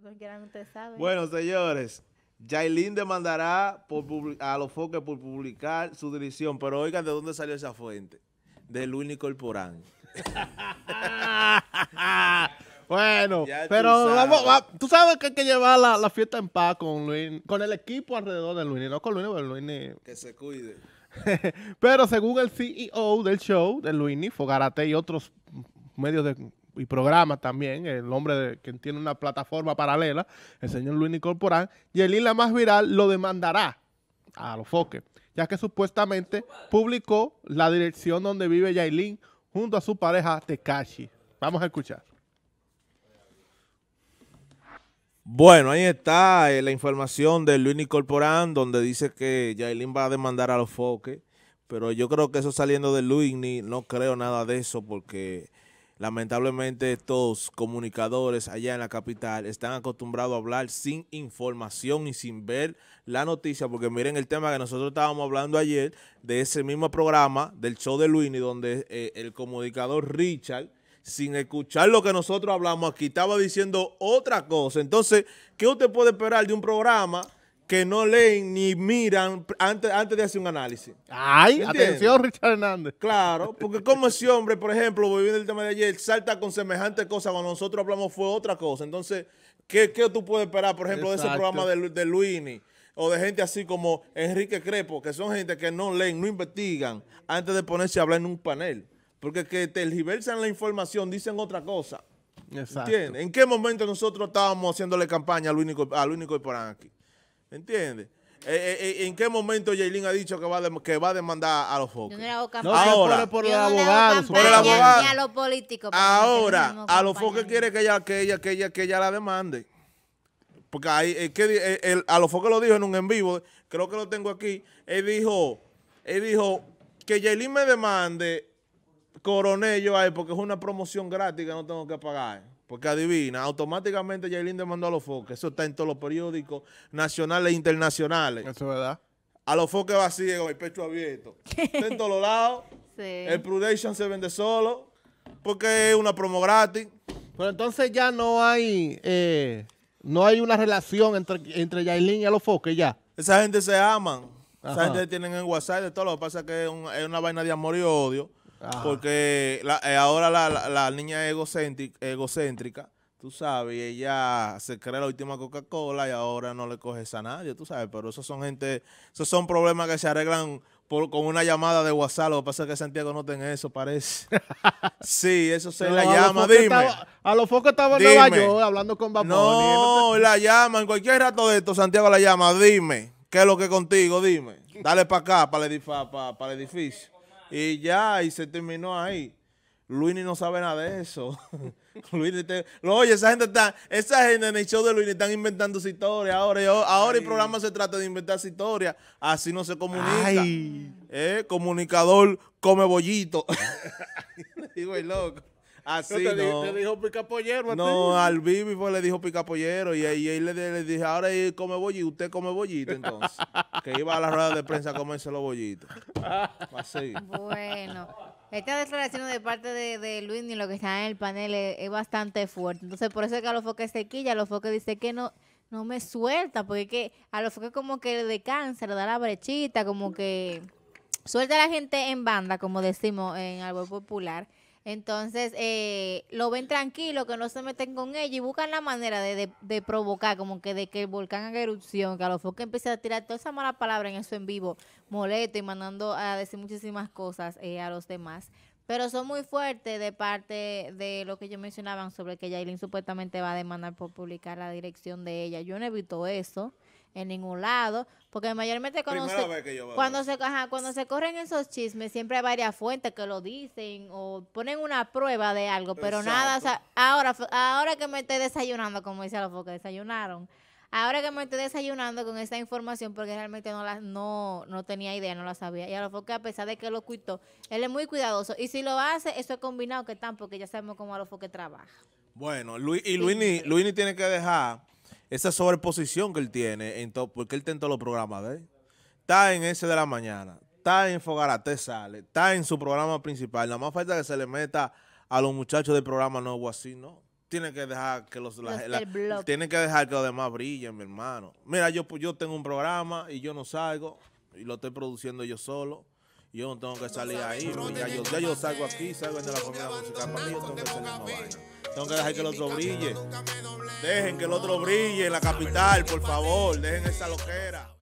cualquiera sabe. Bueno, señores. Yailin demandará a los foques por publicar su dirección, pero oigan de dónde salió esa fuente. De único Corporán. bueno, pero tú sabes que hay que llevar la, fiesta en paz con con el equipo alrededor de Luis, no con Luis, pero Que se cuide. pero según el CEO del show de Luini, Fogarate y otros medios de y programa también, el hombre de, que tiene una plataforma paralela, el señor Luis Corporán. y el la más viral lo demandará a los foques, ya que supuestamente publicó la dirección donde vive Yailin junto a su pareja Tekashi. Vamos a escuchar. Bueno, ahí está eh, la información de Luis Corporán, donde dice que Yailin va a demandar a los foques, pero yo creo que eso saliendo de Luis, no creo nada de eso, porque Lamentablemente estos comunicadores allá en la capital están acostumbrados a hablar sin información y sin ver la noticia, porque miren el tema que nosotros estábamos hablando ayer de ese mismo programa del show de Luini, donde eh, el comunicador Richard, sin escuchar lo que nosotros hablamos aquí, estaba diciendo otra cosa. Entonces, ¿qué usted puede esperar de un programa? que no leen ni miran antes, antes de hacer un análisis. Ay, atención Richard Hernández. Claro, porque como ese hombre, por ejemplo, volviendo el tema de ayer, salta con semejante cosa, cuando nosotros hablamos fue otra cosa. Entonces, ¿qué, tú puedes esperar, por ejemplo, de ese programa de, de Luini? O de gente así como Enrique Crepo, que son gente que no leen, no investigan, antes de ponerse a hablar en un panel. Porque que tergiversan la información, dicen otra cosa. Exacto. ¿Entiendes? ¿En qué momento nosotros estábamos haciéndole campaña a Luini, a Luini aquí? entiende entiendes? Eh, eh, eh, ¿En qué momento Jailin ha dicho que va, que va a demandar a los focos? no Ahora, por, los abogados, por el abogado. a los políticos. Ahora, a los focos quiere que ella, que ella, que ella, que ella la demande. Porque ahí, que, a los focos lo dijo en un en vivo, creo que lo tengo aquí. Él dijo, él dijo que Jailin me demande coronel yo ahí porque es una promoción gratis no tengo que pagar. Porque adivina, automáticamente Yailin demandó a los foques. Eso está en todos los periódicos nacionales e internacionales. Eso es verdad. A los foques vacíos, con el pecho abierto. está en todos lados. Sí. El Prudation se vende solo. Porque es una promo gratis. Pero entonces ya no hay eh, no hay una relación entre, entre y a los foques ya. Esa gente se aman. Esa gente tienen en WhatsApp de todo. Lo que pasa es que es una vaina de amor y odio porque eh, ahora la, niña es egocéntrica, tú sabes, ella se cree la última Coca-Cola y ahora no le coges a nadie, tú sabes, pero esos son gente, esos son problemas que se arreglan con una llamada de WhatsApp. Lo que pasa es que Santiago no tiene eso, parece. Sí, eso se la llama, dime. a los focos estaba en Nueva York hablando con Vapor, No, no la llama, en cualquier rato de esto, Santiago la llama, dime, ¿qué es lo que contigo? Dime, dale para acá, para el, edificio. Y ya, y se terminó ahí. Luini no sabe nada de eso. Luini Oye, esa gente está, esa gente en el show de Luini están inventando historia Ahora, ahora el programa se trata de inventar su historia. Así no se comunica. ¿Eh? Comunicador come bollito. Digo, loco. Así ah, no. Te, dijo No, al Bibi le dijo picapollero y, ahí le, dije, ahora él come bollito, usted come bollito entonces. que iba a la rueda de prensa a comerse los bollitos. Así. Bueno. Esta declaración de parte de, de Luis y lo que está en el panel es, bastante fuerte. Entonces, por eso es que a los foques se quilla, a los foques dice que no no me suelta, porque que a los foques como que de cáncer, le da la brechita, como que suelta a la gente en banda, como decimos en algo popular. Entonces, eh, lo ven tranquilo, que no se meten con ella y buscan la manera de, provocar, como que de que el volcán haga erupción, que a los que empiece a tirar toda esa mala palabra en eso en vivo, molesto y mandando a decir muchísimas cosas eh, a los demás. Pero son muy fuertes de parte de lo que yo mencionaban sobre que Yailin supuestamente va a demandar por publicar la dirección de ella. Yo no evito eso en ningún lado, porque mayormente cuando, se, cuando, se, cuando se corren esos chismes siempre hay varias fuentes que lo dicen o ponen una prueba de algo, pero nada, ahora, ahora que me estoy desayunando, como dice los que desayunaron, ahora que me estoy desayunando con esta información porque realmente no no, no tenía idea, no la sabía. Y a lo que a pesar de que lo cuitó, él es muy cuidadoso. Y si lo hace, eso es combinado que están porque ya sabemos cómo a lo que trabaja. Bueno, Luis, y Luini, Luini tiene que dejar esa sobreposición que él tiene, en porque él todos los programas de Está en ese de la mañana, está en Fogarate sale, está en su programa principal. Nada más falta que se le meta a los muchachos del programa nuevo así, ¿no? Tiene que dejar que los, tiene que dejar que los demás brillen, mi hermano. Mira, yo pues, yo tengo un programa y yo no salgo y lo estoy produciendo yo solo. Yo no tengo que salir ahí, ya yo, salgo aquí, salgo de la familia musical para mí, tengo que dejar que el otro brille. Dejen que el otro brille en la capital, por favor. Dejen esa loquera.